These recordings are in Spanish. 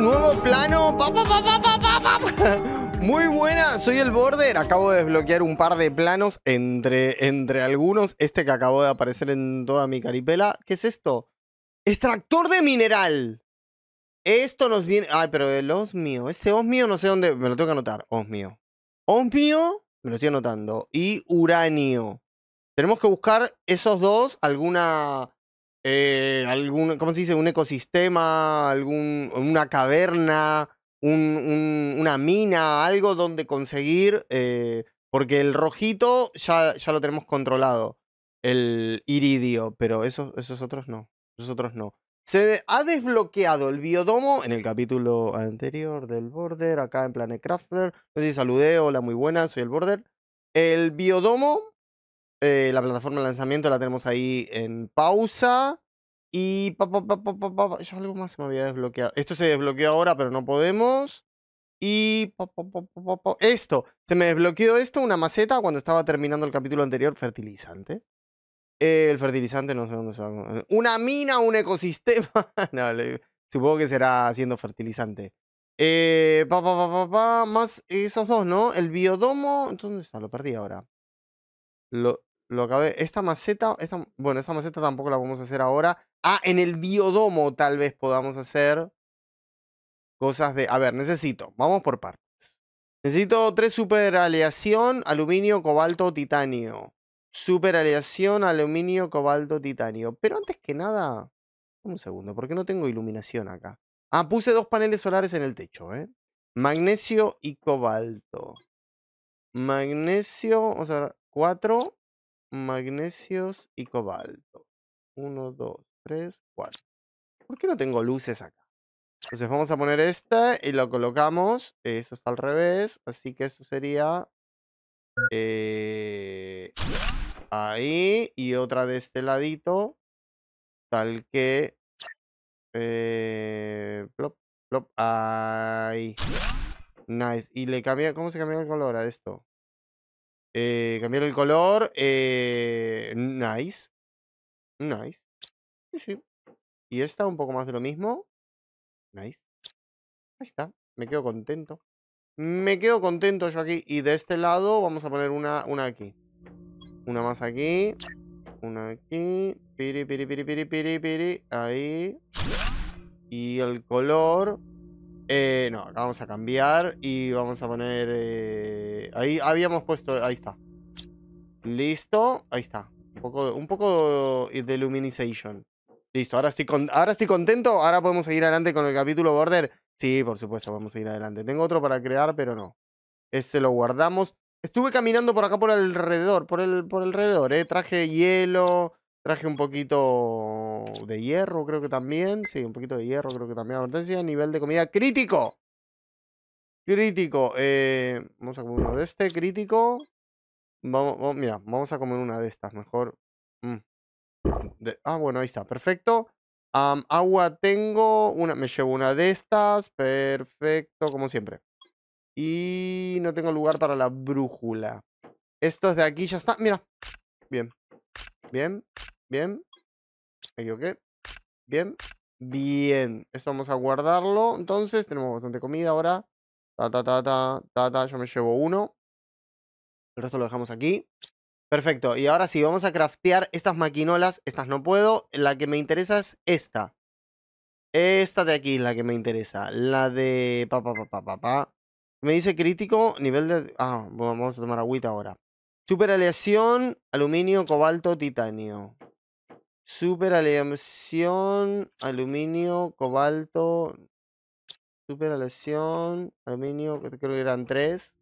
nuevo plano. Muy buena, soy el border. Acabo de desbloquear un par de planos entre, entre algunos. Este que acabo de aparecer en toda mi caripela. ¿Qué es esto? Extractor de mineral. Esto nos viene... Ay, pero el mío... Este os mío no sé dónde... Me lo tengo que anotar. Os mío... me lo estoy anotando. Y uranio. Tenemos que buscar esos dos, alguna eh, algún, ¿cómo se dice? Un ecosistema, algún, una caverna, un, una mina, algo donde conseguir, eh, porque el rojito ya, ya lo tenemos controlado, el iridio, pero esos, esos otros no, esos otros no. Se ha desbloqueado el biodomo en el capítulo anterior del Border, acá en Planet Crafter. No sé si saludé, hola, muy buenas soy el Border. El biodomo la plataforma de lanzamiento la tenemos ahí en pausa. Y pa, algo más se me había desbloqueado. Esto se desbloqueó ahora, pero no podemos. Y esto, se me desbloqueó esto, una maceta cuando estaba terminando el capítulo anterior, fertilizante. el fertilizante no sé dónde se va. Una mina, un ecosistema. supongo que será haciendo fertilizante. Eh, más esos dos, ¿no? El biodomo. ¿Dónde está? Lo perdí ahora. Lo, lo acabé. Esta maceta, bueno, esta maceta tampoco la vamos a hacer ahora. Ah, en el biodomo tal vez podamos hacer cosas de... A ver, necesito. Vamos por partes. Necesito tres superaleación, aluminio, cobalto, titanio. Superaleación, aluminio, cobalto, titanio. Pero antes que nada... Un segundo, ¿por qué no tengo iluminación acá. Ah, puse dos paneles solares en el techo, ¿eh? Magnesio y cobalto. Magnesio, vamos a ver, Cuatro magnesios y cobalto. Uno, dos, tres, cuatro ¿Por qué no tengo luces acá? Entonces vamos a poner esta y lo colocamos. Eso está al revés. Así que eso sería... Eh, ahí. Y otra de este ladito. Tal que... Eh, Ahí. Nice. Y le cambia... ¿Cómo se cambia el color a esto? Eh, cambiar el color. Eh, nice. Nice. sí. Y esta un poco más de lo mismo. Nice. Ahí está. Me quedo contento. Me quedo contento yo aquí. Y de este lado vamos a poner una, una aquí. Una más aquí. Una aquí. Piri, piri, piri, piri, piri, piri. Ahí. Y el color. Eh, no, acá vamos a cambiar y vamos a poner... Eh, ahí habíamos puesto... Ahí está. Listo. Ahí está. Un poco, un poco de Luminization. Listo, ahora estoy, ahora estoy contento. Ahora podemos seguir adelante con el capítulo Border. Sí, por supuesto, vamos a ir adelante. Tengo otro para crear, pero no. ese lo guardamos. Estuve caminando por acá por alrededor, por el por alrededor, eh. Traje hielo, Traje un poquito de hierro, creo que también. Sí, un poquito de hierro, creo que también. Advertencia, nivel de comida crítico. Crítico. Eh, vamos a comer uno de este, crítico. Vamos, mira, vamos a comer una de estas, mejor. Mm. ah, bueno, ahí está, perfecto. agua tengo, una, me llevo una de estas, perfecto, como siempre. Y no tengo lugar para la brújula. Estos de aquí ya está, mira. Bien, bien, Bien. aquí ok Bien. Bien. Esto vamos a guardarlo. Entonces, tenemos bastante comida ahora. Ta, ta, ta, ta, ta, ta. Yo me llevo uno. El resto lo dejamos aquí. Perfecto. Y ahora sí, vamos a craftear estas maquinolas. Estas no puedo. La que me interesa es esta. Esta de aquí es la que me interesa. La de... Pa, pa, pa, pa, pa, Me dice crítico, nivel de... Ah, vamos a tomar agüita ahora. Super aleación aluminio, cobalto, titanio. Super Aleación, aluminio, cobalto. Super Aleación, aluminio, creo que eran tres.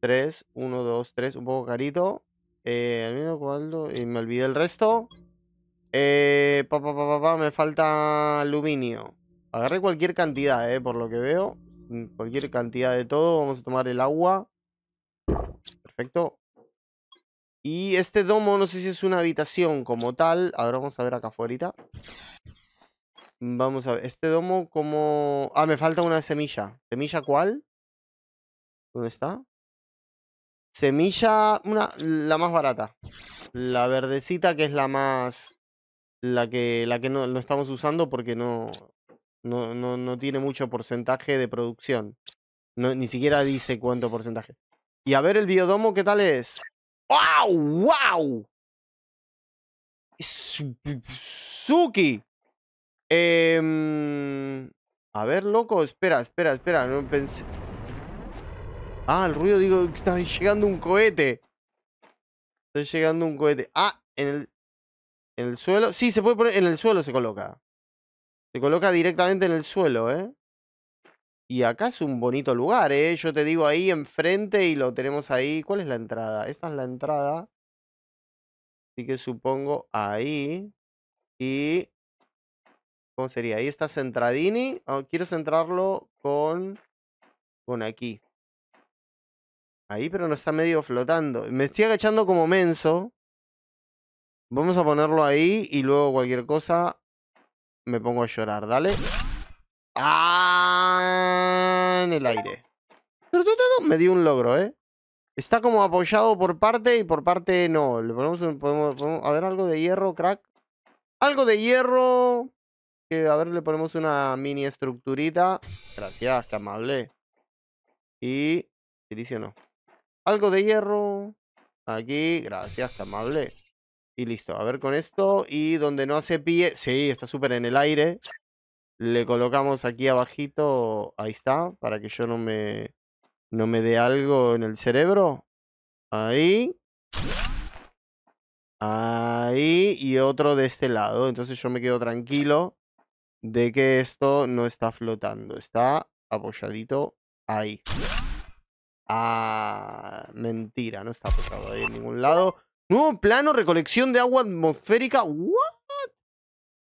tres uno dos tres un poco carito. Eh, aluminio, cobalto, y me olvidé el resto. Eh, me falta aluminio. Agarré cualquier cantidad, eh, por lo que veo. Cualquier cantidad de todo. Vamos a tomar el agua. Perfecto. Y este domo, no sé si es una habitación como tal. Ahora vamos a ver acá afuera. Vamos a ver. Este domo como... Ah, me falta una semilla. ¿Semilla cuál? ¿Dónde está? Semilla... Una... La más barata. La verdecita que es la más... La que, la que no, estamos usando porque no, no, no, no tiene mucho porcentaje de producción. ni siquiera dice cuánto porcentaje. Y a ver el biodomo, ¿qué tal es? ¡Wow! ¡Wow! Suki. Em, a ver, loco, espera, espera, espera. No pensé. Ah, el ruido, digo, está llegando un cohete. Está llegando un cohete. Ah, en el, en el suelo. Sí, se puede poner en el suelo, se coloca. Se coloca directamente en el suelo, ¿eh? Y acá es un bonito lugar, ¿eh? Yo te digo ahí enfrente y lo tenemos ahí. ¿Cuál es la entrada? Esta es la entrada. Así que supongo ahí. Y... ¿Cómo sería? Ahí está Centradini. Ah, quiero centrarlo con... Con aquí. Ahí, pero no está medio flotando. Me estoy agachando como menso. Vamos a ponerlo ahí y luego cualquier cosa me pongo a llorar. Dale. Ah, en el aire. Me dio un logro, ¿eh? Está como apoyado por parte y por parte no. Le ponemos, podemos, a ver, algo de hierro, crack. Algo de hierro. a ver, le ponemos una mini estructurita. Gracias, qué amable. Y... dice no? Algo de hierro. Aquí, gracias, qué amable. Y listo. A ver con esto. Y donde no hace pie... Sí, está súper en el aire. Le colocamos aquí abajito, ahí está, para que yo no me, no me dé algo en el cerebro. Ahí. Ahí y otro de este lado. Entonces yo me quedo tranquilo de que esto no está flotando. Está apoyadito ahí. Ah, mentira, no está apoyado ahí en ningún lado. Nuevo plano, recolección de agua atmosférica. ¿What?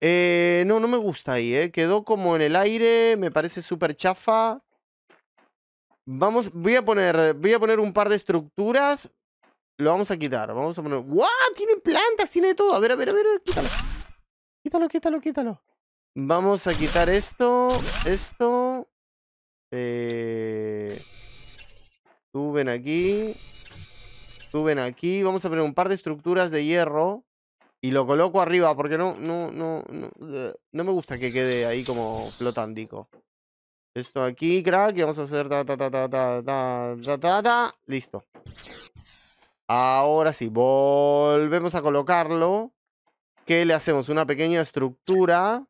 Eh, no, no me gusta ahí, ¿eh? Quedó como en el aire, me parece súper chafa. Vamos, voy a poner, voy a poner un par de estructuras. Lo vamos a quitar, vamos a poner... guau Tiene plantas, tiene todo. A ver, a ver, a ver, quítalo. Quítalo, quítalo, quítalo. Vamos a quitar esto, esto. Eh... Tú aquí. Suben aquí. Vamos a poner un par de estructuras de hierro. Y lo coloco arriba porque no, no, no, no, me gusta que quede ahí como flotandico. Esto aquí, crack, y vamos a hacer ta ta ta ta ta ta ta ta ta. Listo. Ahora sí, volvemos a colocarlo. ¿Qué le hacemos? Una pequeña estructura.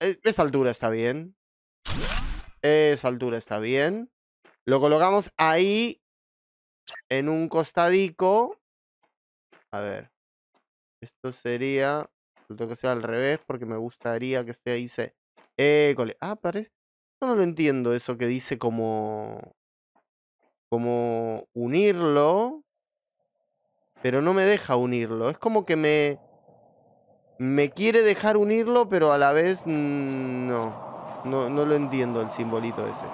E, esta altura está bien. Esa altura está bien. Lo colocamos ahí. En un costadico. A ver. Esto sería, lo que sea al revés porque me gustaría que esté ahí, se... école. Ah, parece, yo no lo entiendo eso que dice como, como unirlo, pero no me deja unirlo. Es como que me, me quiere dejar unirlo, pero a la vez mm, no, no, no lo entiendo el simbolito ese.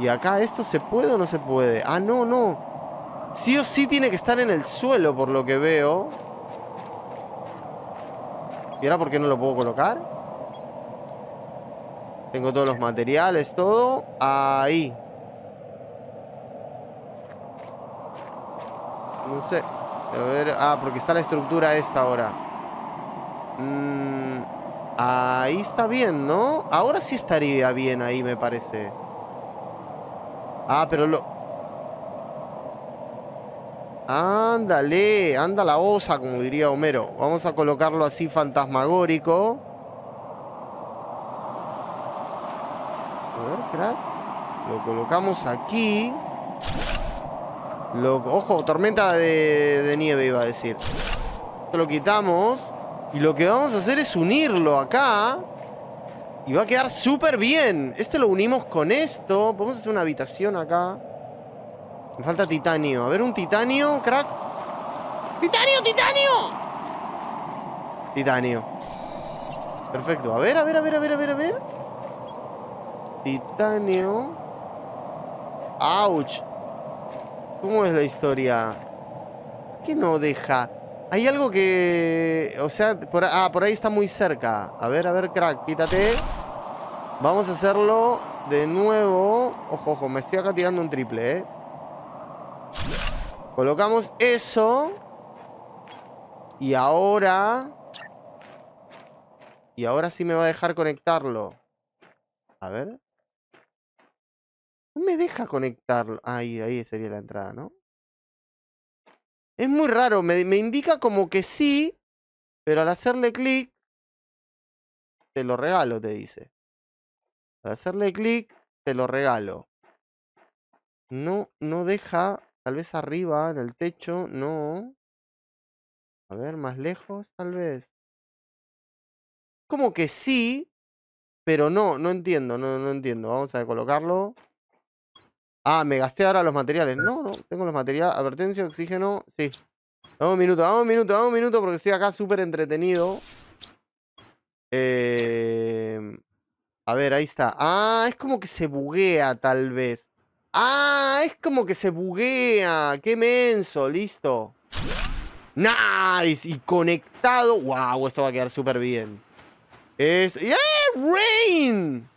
Y acá, ¿esto se puede o no se puede? Ah, no, no. Sí o sí tiene que estar en el suelo, por lo que veo. ¿Y ahora por qué no lo puedo colocar? Tengo todos los materiales, todo Ahí No sé A ver, ah, porque está la estructura esta ahora mm, Ahí está bien, ¿no? Ahora sí estaría bien ahí, me parece Ah, pero lo... Ándale, anda la osa, como diría Homero. Vamos a colocarlo así fantasmagórico. A ver, crack. Lo colocamos aquí. Lo, ojo, tormenta de, de nieve iba a decir. Lo quitamos. Y lo que vamos a hacer es unirlo acá. Y va a quedar súper bien. Este lo unimos con esto. a hacer una habitación acá. Me falta titanio. A ver, un titanio, crack. ¡Titanio, titanio! Titanio. Perfecto. A ver, a ver, a ver, a ver, a ver, a ver. Titanio. ¡Auch! ¿Cómo es la historia? ¿Qué no deja? Hay algo que... O sea, por, ah, por ahí está muy cerca. A ver, a ver, crack, quítate. Vamos a hacerlo de nuevo. Ojo, ojo, me estoy acá tirando un triple, ¿eh? Colocamos eso. Y ahora... Y ahora sí me va a dejar conectarlo. A ver. No me deja conectarlo. Ahí, ahí sería la entrada, ¿no? Es muy raro. Me, me indica como que sí. Pero al hacerle clic... Te lo regalo, te dice. Al hacerle clic, te lo regalo. No, no deja Tal vez arriba, en el techo, no. A ver, más lejos, tal vez. Como que sí, pero no, no entiendo, no, no entiendo. Vamos a colocarlo. Ah, me gasté ahora los materiales. No, no, tengo los materiales. Advertencia, oxígeno, sí. Vamos un minuto, vamos un minuto, un minuto porque estoy acá súper entretenido. Em, a ver, ahí está. Ah, es como que se buguea tal vez. Ah, es como que se buguea. Qué menso, listo. Nice, y conectado. Wow, esto va a quedar súper bien. Es... ¡Eh! ¡Rain!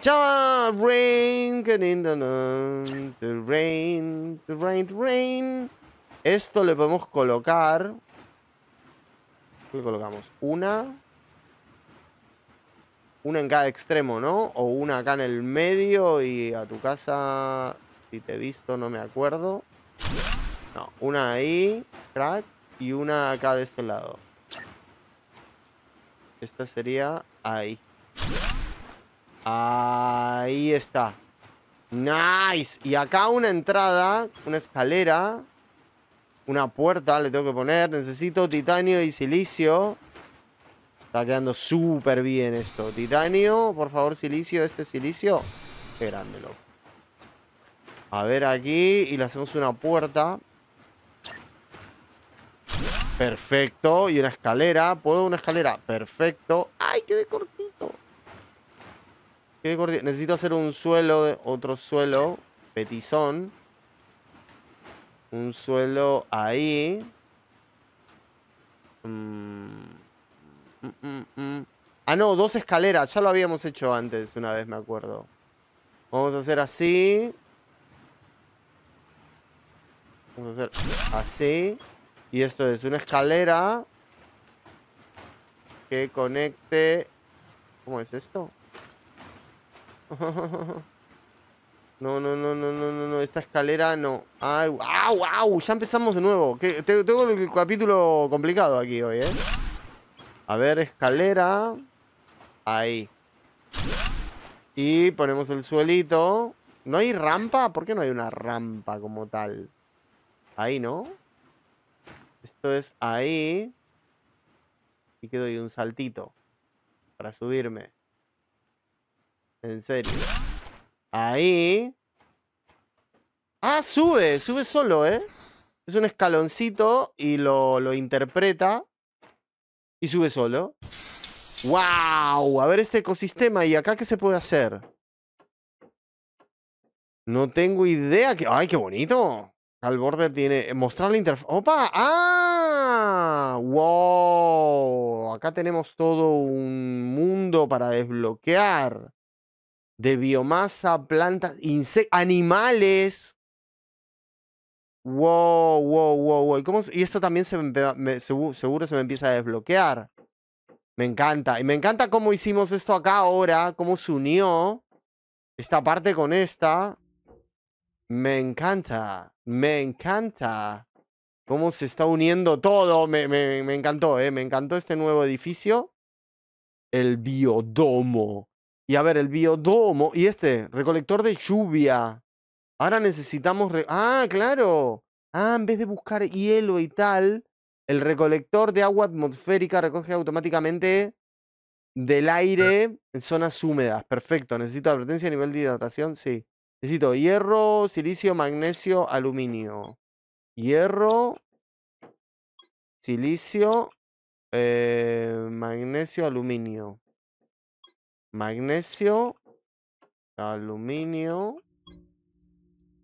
Chava, rain, ¡Qué lindo, rain, rain, rain. Esto le podemos colocar. ¿Qué colocamos? Una, una en cada extremo, ¿no? O una acá en el medio y a tu casa, si te he visto, no me acuerdo. No, una ahí, crack, y una acá de este lado. Esta sería ahí. Ahí está. Nice. Y acá una entrada, una escalera, una puerta le tengo que poner. Necesito titanio y silicio. Está quedando súper bien esto. Titanio, por favor, silicio, este silicio. Qué A ver aquí y le hacemos una puerta. Perfecto. Y una escalera. ¿Puedo una escalera? Perfecto. ¡Ay, quedé cortito! Quedé cortito. Necesito hacer un suelo, de otro suelo. Petizón. Un suelo ahí. Mmm... Ah, no, dos escaleras. Ya lo habíamos hecho antes una vez, me acuerdo. Vamos a hacer así. Vamos a hacer así. Y esto es una escalera que conecte... ¿Cómo es esto? No, no, no, no, no, no, no. Esta escalera no. ¡Ay, au, Ya empezamos de nuevo. Tengo el capítulo complicado aquí hoy, ¿eh? A ver, escalera. Ahí. Y ponemos el suelito. ¿No hay rampa? ¿Por qué no hay una rampa como tal? Ahí, ¿no? Esto es ahí. Y que doy un saltito. Para subirme. En serio. Ahí. Ah, sube. Sube solo, ¿eh? Es un escaloncito y lo, lo interpreta y sube solo. ¡Wow! A ver este ecosistema. ¿Y acá qué se puede hacer? No tengo idea. ¡Ay, qué bonito! Al border tiene... Eh, mostrar la interfaz... ¡Opa! ¡Ah! ¡Wow! Acá tenemos todo un mundo para desbloquear. De biomasa, plantas, insectos, animales. Wow, wow, wow, wow. ¿Y, esto también seguro se me empieza a desbloquear. Me encanta. Y me encanta cómo hicimos esto acá ahora, cómo se unió esta parte con esta. Me encanta. Me encanta cómo se está uniendo todo. Me, me encantó, ¿eh? Me encantó este nuevo edificio. El biodomo. Y a ver, el biodomo. Y este, recolector de lluvia. Ahora necesitamos... Ah, claro. Ah, en vez de buscar hielo y tal, el recolector de agua atmosférica recoge automáticamente del aire en zonas húmedas. Perfecto. Necesito advertencia a nivel de hidratación. Sí. Necesito hierro, silicio, magnesio, aluminio. Hierro, silicio, eh, magnesio, aluminio. Magnesio, aluminio.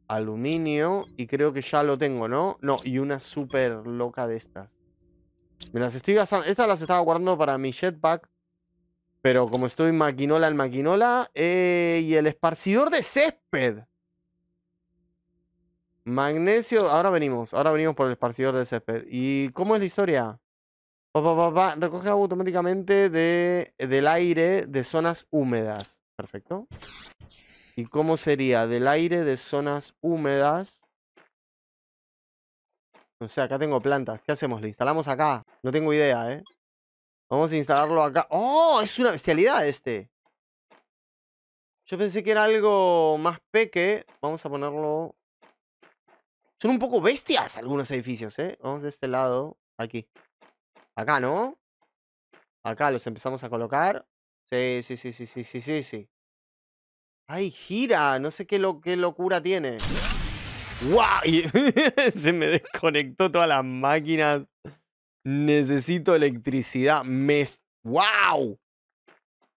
Aluminio. Y creo que ya lo tengo, ¿no? No, y una súper loca de estas. Me las estoy gastando. Estas las estaba guardando para mi jetpack. Pero como estoy maquinola en maquinola. Eh, y el esparcidor de césped. Magnesio. Ahora venimos. Ahora venimos por el esparcidor de césped. ¿Y cómo es la historia? recoge automáticamente de, del aire de zonas húmedas. Perfecto. ¿Y cómo sería? Del aire de zonas húmedas. No sé, sea, acá tengo plantas. ¿Qué hacemos? ¿Lo instalamos acá? No tengo idea, ¿eh? Vamos a instalarlo acá. ¡Oh! Es una bestialidad este. Yo pensé que era algo más peque. Vamos a ponerlo... Son un poco bestias algunos edificios, ¿eh? Vamos de este lado. Aquí. Acá, ¿no? Acá los empezamos a colocar. Sí, sí, sí, sí, sí, sí, sí, sí. Ay, gira, no sé qué, locura tiene. ¡Guau! se me desconectó todas las máquinas. Necesito electricidad. Me... ¡Wow!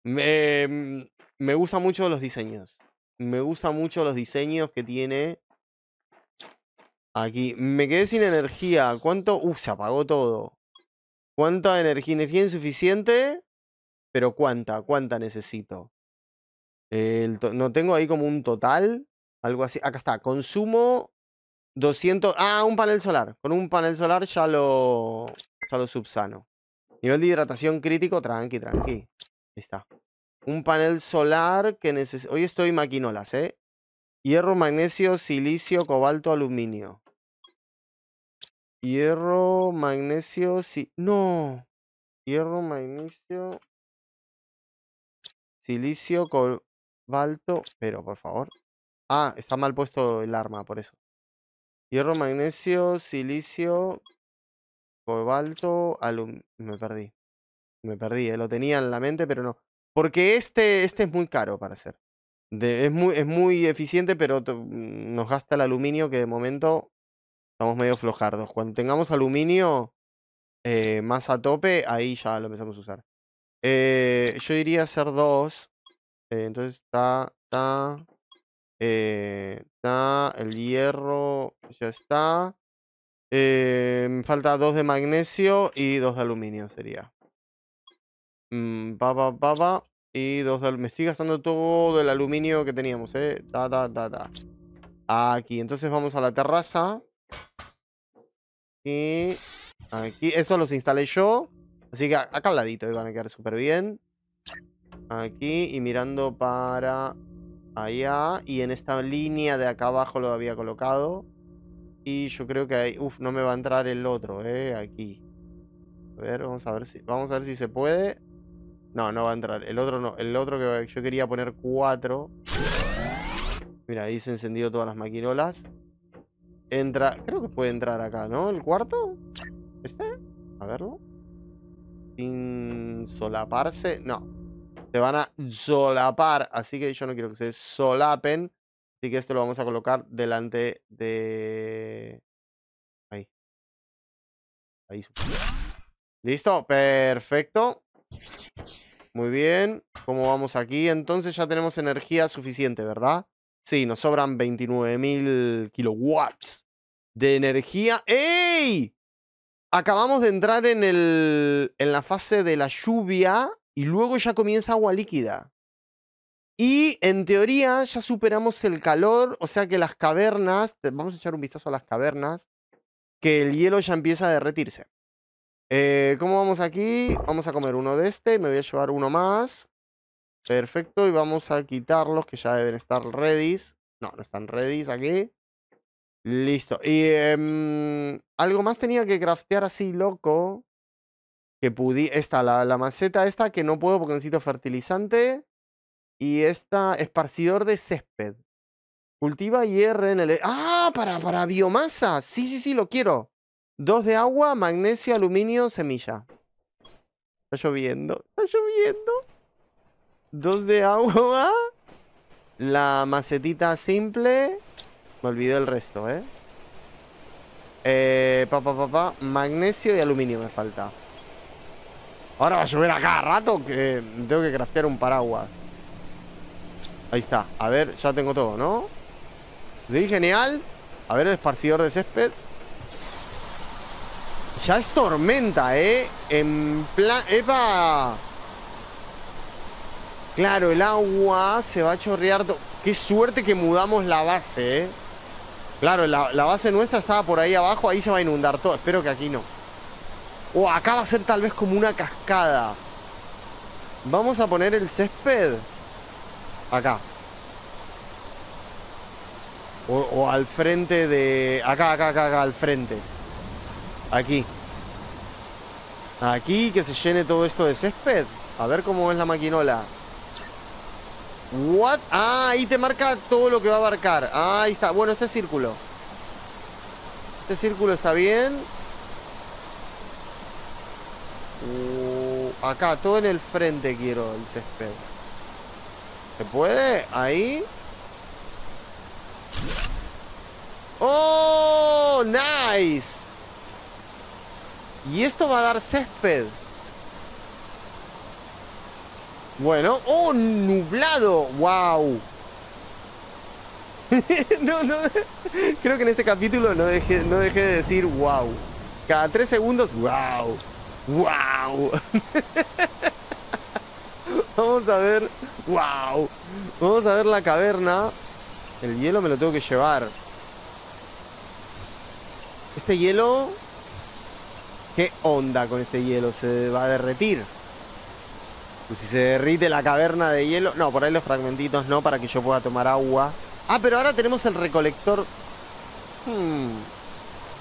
Me, mm, me gustan mucho los diseños. Me gustan mucho los diseños que tiene aquí. Me quedé sin energía. ¿Cuánto? Uh, se apagó todo. ¿Cuánta energía? Energía insuficiente. Pero cuánta, cuánta necesito no tengo ahí como un total, algo así. Acá está, consumo 200... Ah, un panel solar. Con un panel solar ya lo, ya lo subsano. Nivel de hidratación crítico, tranqui, tranqui. Ahí está. Un panel solar que necesito... Hoy estoy maquinolas, ¿eh? Hierro, magnesio, silicio, cobalto, aluminio. Hierro, magnesio, si... ¡No! Hierro, magnesio... Silicio, cobalto. Balto, pero por favor. Ah, está mal puesto el arma, por eso. Hierro, magnesio, silicio, cobalto, alum... Me perdí. Me perdí, eh, lo tenía en la mente, pero no. Porque este, este es muy caro para hacer. De, es, muy, es muy eficiente, pero mm, nos gasta el aluminio que de momento estamos medio flojardos. Cuando tengamos aluminio eh, más a tope, ahí ya lo empezamos a usar. Eh, yo diría hacer dos eh, entonces está, está, está, el hierro ya está. Eh, me falta dos de magnesio y dos de aluminio sería. baba, mm, Y dos de Me estoy gastando todo el aluminio que teníamos, eh. Aquí. Entonces vamos a la terraza. Y aquí. Eso los instalé yo. Así que acá al ladito van a quedar súper bien. Aquí y mirando para allá. Y en esta línea de acá abajo lo había colocado. Y yo creo que ahí... Uf, no me va a entrar el otro, eh. Aquí. A ver, vamos a ver si, vamos a ver si se puede. No, no va a entrar. El otro no. El otro que yo quería poner cuatro. Mira, ahí se encendió todas las maquinolas. Entra. Creo que puede entrar acá, ¿no? ¿El cuarto? ¿Este? A verlo. Sin solaparse. No van a solapar, así que yo no quiero que se solapen, así que esto lo vamos a colocar delante de... Ahí. Ahí. Listo, perfecto. Muy bien, ¿cómo vamos aquí? Entonces ya tenemos energía suficiente, ¿verdad? Sí, nos sobran 29.000 kilowatts de energía. ¡Ey! Acabamos de entrar en, el, en la fase de la lluvia y luego ya comienza agua líquida. Y en teoría ya superamos el calor, o sea que las cavernas, vamos a echar un vistazo a las cavernas, que el hielo ya empieza a derretirse. Eh, ¿Cómo vamos aquí? Vamos a comer uno de este, me voy a llevar uno más. Perfecto, y vamos a quitarlos que ya deben estar ready. No, no están ready aquí. Listo. Y em, algo más tenía que craftear así loco que esta, la, maceta esta que no puedo porque necesito fertilizante. Y esta, esparcidor de césped. Cultiva hierro en e-, ¡Ah! Para, para biomasa. Sí, sí, sí, lo quiero. Dos de agua, magnesio, aluminio, semilla. Está lloviendo. Está lloviendo. Dos de agua. La macetita simple. Me olvidé el resto, ¿eh? Eh, magnesio y aluminio me falta. Ahora va a subir acá rato que tengo que craftear un paraguas. Ahí está. A ver, ya tengo todo, ¿no? Sí, genial. A ver el esparcidor de césped. Ya es tormenta, ¿eh? En plan... ¡Epa! Claro, el agua se va a chorrear... ¡Qué suerte que mudamos la base, eh! Claro, la base nuestra estaba por ahí abajo. Ahí se va a inundar todo. Espero que aquí no. O acá va a ser tal vez como una cascada. Vamos a poner el césped acá. O, o, al frente de... Acá, acá, acá, acá, al frente. Aquí. Aquí, que se llene todo esto de césped. A ver cómo es la maquinola. What? Ah, ahí te marca todo lo que va a abarcar. ahí está. Bueno, este círculo. Este círculo está bien. Uh, acá, todo en el frente quiero el césped. ¿Se puede? Ahí. ¡Oh! ¡Nice! Y esto va a dar césped. Bueno. ¡Oh! ¡Nublado! ¡Wow! no, no. Creo que en este capítulo no dejé, no dejé de decir wow. Cada tres segundos, wow. ¡Wow! Vamos a ver. ¡Wow! Vamos a ver la caverna. El hielo me lo tengo que llevar. Este hielo... ¿Qué onda con este hielo? ¿Se va a derretir? Pues si se derrite la caverna de hielo... No, por ahí los fragmentitos no, para que yo pueda tomar agua. Ah, pero ahora tenemos el recolector... Hmm.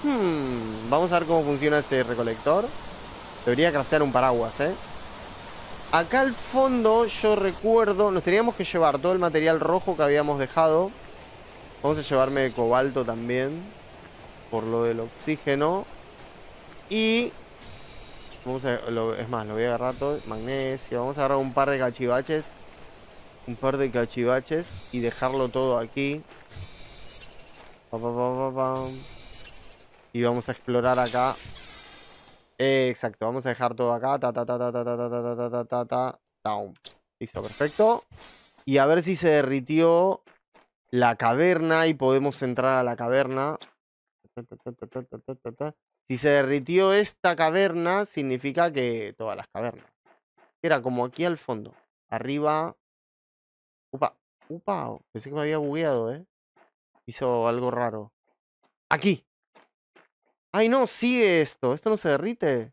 Hmm. Vamos a ver cómo funciona ese recolector. Debería craftear un paraguas, ¿eh? Acá al fondo yo recuerdo... Nos teníamos que llevar todo el material rojo que habíamos dejado. Vamos a llevarme cobalto también. Por lo del oxígeno. Y... es más, lo voy a agarrar todo. Magnesio. Vamos a agarrar un par de cachivaches. Un par de cachivaches. Y dejarlo todo aquí. y vamos a explorar acá Exacto, vamos a dejar todo acá. Ta, ta, ta, Listo, perfecto. Y a ver si se derritió la caverna y podemos entrar a la caverna. Si se derritió esta caverna, significa que todas las cavernas. Era como aquí al fondo. Arriba. Upa. Upa. Pensé que me había bugueado, ¿eh? Hizo algo raro. Aquí. Ay, no, sigue esto. Esto no se derrite.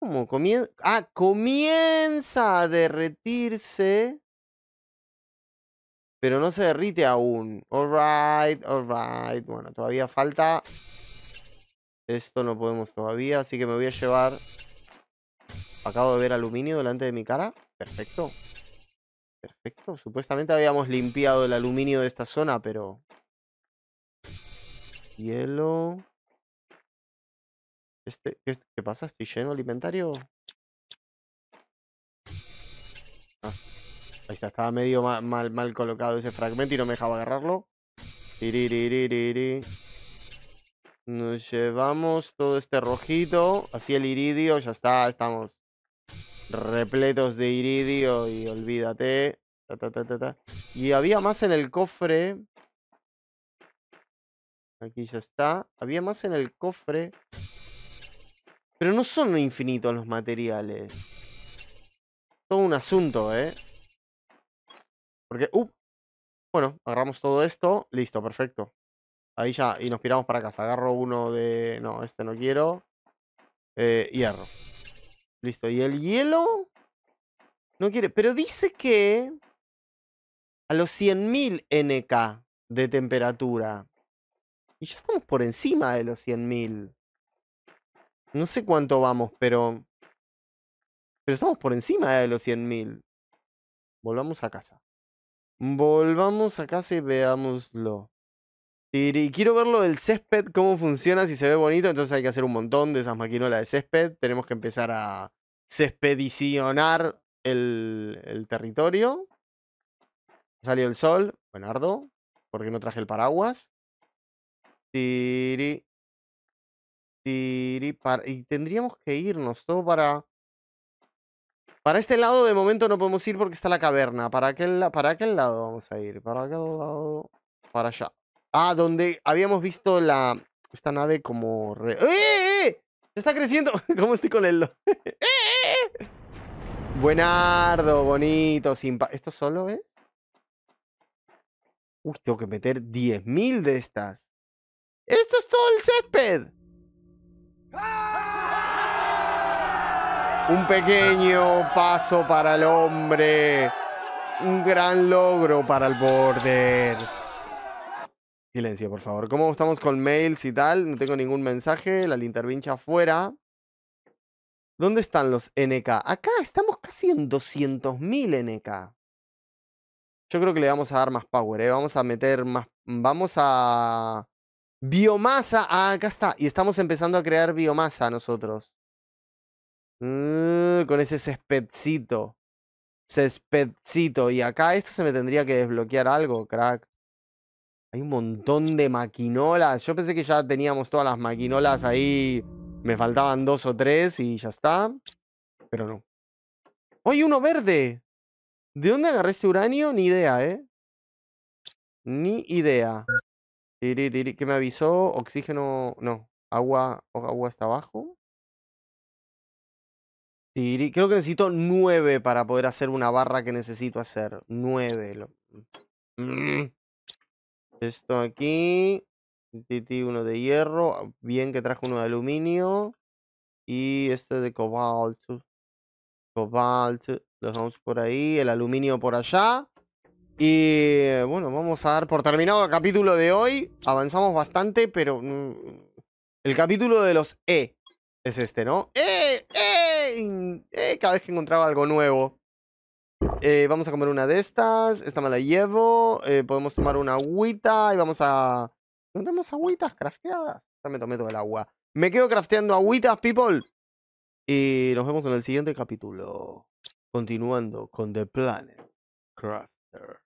¿Cómo? Comienza. Ah, comienza a derretirse. Pero no se derrite aún. Alright, alright. Bueno, todavía falta. Esto no podemos todavía, así que me voy a llevar... Acabo de ver aluminio delante de mi cara. Perfecto. Perfecto. Supuestamente habíamos limpiado el aluminio de esta zona, pero... Hielo. Este, ¿qué, pasa? ¿Estoy lleno de inventario? Ah, ahí está, estaba medio mal, mal, colocado ese fragmento y no me dejaba agarrarlo. Nos llevamos todo este rojito. Así el iridio, ya está, estamos repletos de iridio y olvídate. ta, ta, y había más en el cofre. Aquí ya está. Había más en el cofre. Pero no son infinitos los materiales. Todo un asunto, ¿eh? Porque, uh, bueno, agarramos todo esto. Listo, perfecto. Ahí ya, y nos piramos para casa. Agarro uno de... No, este no quiero. Eh, hierro. Listo, y el hielo... No quiere, pero dice que... A los 100.000 NK de temperatura. Y ya estamos por encima de los 100.000. No sé cuánto vamos, pero... Pero estamos por encima de los 100.000. Volvamos a casa. Volvamos a casa y veámoslo. Y quiero ver lo del césped, cómo funciona, si se ve bonito. Entonces hay que hacer un montón de esas maquinolas de césped. Tenemos que empezar a Céspedicionar el, el territorio. Salió el sol. Buenardo. Porque no traje el paraguas. Tiri, tiri, para- y tendríamos que irnos, todo para... Para este lado de momento no podemos ir porque está la caverna. Para aquel, para aquel lado vamos a ir. Para aquel lado... Para allá. Ah, donde habíamos visto la... Esta nave como... eh! eh, eh! está creciendo! ¿Cómo estoy con el... ¡Eh, Buenardo, bonito, simpa... ¿Esto solo es? Uy, tengo que meter 10.000 de estas. ¡Esto es todo el césped! Un pequeño paso para el hombre. Un gran logro para el border. Silencio, por favor. ¿Cómo estamos con mails y tal? No tengo ningún mensaje. La lintervincha afuera. ¿Dónde están los NK? Acá estamos casi en 200.000 NK. Yo creo que le vamos a dar más power, ¿eh? Vamos a meter más... Vamos a... Biomasa, ah, acá está. Y estamos empezando a crear biomasa nosotros. Mm, con ese céspedcito. Céspedcito. Y acá esto se me tendría que desbloquear algo, crack. Hay un montón de maquinolas. Yo pensé que ya teníamos todas las maquinolas ahí. Me faltaban dos o tres y ya está. Pero no. hoy uno verde! ¿De dónde agarré este uranio? Ni idea, ¿eh? Ni idea. Tiri, tiri, ¿Qué me avisó? Oxígeno, no. Agua, agua está abajo. Tiri, creo que necesito nueve para poder hacer una barra que necesito hacer. nueve mm. Esto aquí. Titi, uno de hierro. Bien que trajo uno de aluminio. Y este de cobalto. cobalto, Lo dejamos por ahí. El aluminio por allá. Y bueno, vamos a dar por terminado el capítulo de hoy. Avanzamos bastante, pero. Mm, el capítulo de los E es este, ¿no? ¡Eh! ¡Eh! ¡Eh! Cada vez que encontraba algo nuevo. Eh, vamos a comer una de estas. Esta me la llevo. Eh, podemos tomar una agüita. Y vamos a. ¿No tenemos agüitas crafteadas? Ya me tomé todo el agua. Me quedo crafteando agüitas, people. Y nos vemos en el siguiente capítulo. Continuando con The Planet Crafter.